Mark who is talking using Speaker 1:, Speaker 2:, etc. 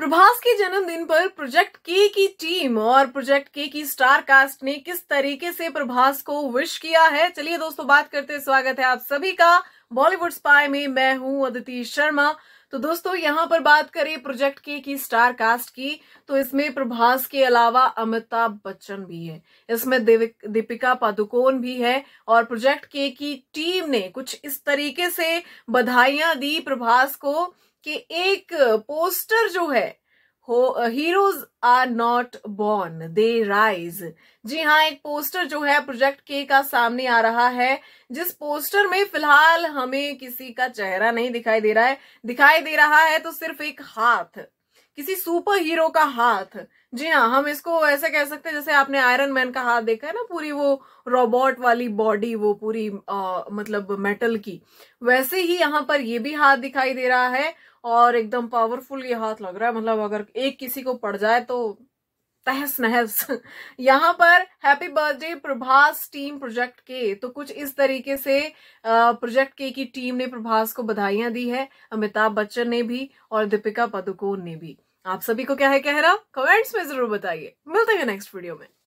Speaker 1: प्रभास के जन्मदिन पर प्रोजेक्ट के की टीम और प्रोजेक्ट के की स्टार कास्ट ने किस तरीके से प्रभास को विश किया है चलिए दोस्तों बात करते स्वागत है आप सभी का बॉलीवुड स्पाई में मैं हूं अदिति शर्मा तो दोस्तों यहाँ पर बात करें प्रोजेक्ट के की स्टार कास्ट की तो इसमें प्रभास के अलावा अमिताभ बच्चन भी है इसमें दीपिका पादुकोण भी है और प्रोजेक्ट के की टीम ने कुछ इस तरीके से बधाइयां दी प्रभास को कि एक पोस्टर जो है heroes are not born they rise जी हाँ एक पोस्टर जो है प्रोजेक्ट के का सामने आ रहा है जिस पोस्टर में फिलहाल हमें किसी का चेहरा नहीं दिखाई दे रहा है दिखाई दे रहा है तो सिर्फ एक हाथ किसी सुपर हीरो का हाथ जी हाँ हम इसको ऐसे कह सकते हैं जैसे आपने आयरन मैन का हाथ देखा है ना पूरी वो रोबोट वाली बॉडी वो पूरी आ, मतलब मेटल की वैसे ही यहाँ पर ये भी हाथ दिखाई दे रहा है और एकदम पावरफुल ये हाथ लग रहा है मतलब अगर एक किसी को पड़ जाए तो तहस नहस यहाँ पर happy birthday Prabhas team project के तो कुछ इस तरीके से प्रोजेक्ट के की टीम ने प्रभास को बधाइयां दी है अमिताभ बच्चन ने भी और दीपिका पादुकोण ने भी आप सभी को क्या है कह रहा कमेंट्स में जरूर बताइए मिलते हैं नेक्स्ट वीडियो में